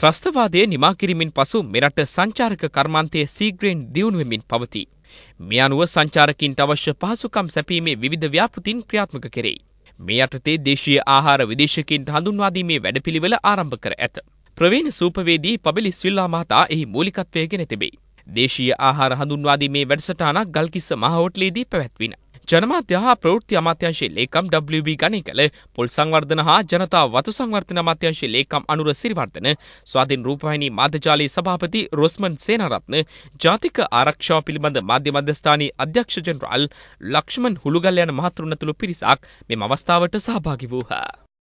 ත්‍රස්තවාදය නිමා කිරීමෙන් පසු මෙරට සංචාරක කර්මාන්තය සීග්‍රයෙන් දියුණුවමින් පවතී. මේ අනුව සංචාරකින්ට අවශ්‍ය පහසුකම් සැපීමේ විධ ව්‍යාපෘතින් ක්‍රියාත්මක කෙරෙයි. මේ යටතේ දේශීය ආහාර විදේශකින්ට හඳුන්වාදීමේ වැඩපිළිවෙල ආරම්භ කර ඇත. ප්‍රවීණ සූපවේදී පබිලි සිල්ලා මහතා එහි මූලිකත්වයගෙන තිබේ. දේශීය ආහාර හඳුන්වාදීමේ වැඩසටානක් ගල්කිස්ස මහෝට්ලේදී පැවැත්විෙන. ජනමාධ්‍ය හා ප්‍රවෘත්ති අමාත්‍යංශයේ ලේකම් WB ගණිකල පොල් සංවර්ධන හා ජනතා වතු සංවර්ධන අමාත්‍යංශයේ ලේකම් අනුර සිරිවර්ධන ස්වාධීන් රූපවාහිනී මාධ්‍යජාලයේ සභාපති රොස්මන් සේනරත්න ජාතික ආරක්ෂාව පිළිබඳ මාධ්‍ය මධ්‍යස්ථානයේ අධ්‍යක්ෂ ජෙනරාල් ලක්ෂ්මන් හුළුගල්යන මහතුරුන් ඇතුළු පිරිසක් මෙම අවස්ථාවට සහභාගී වූහ.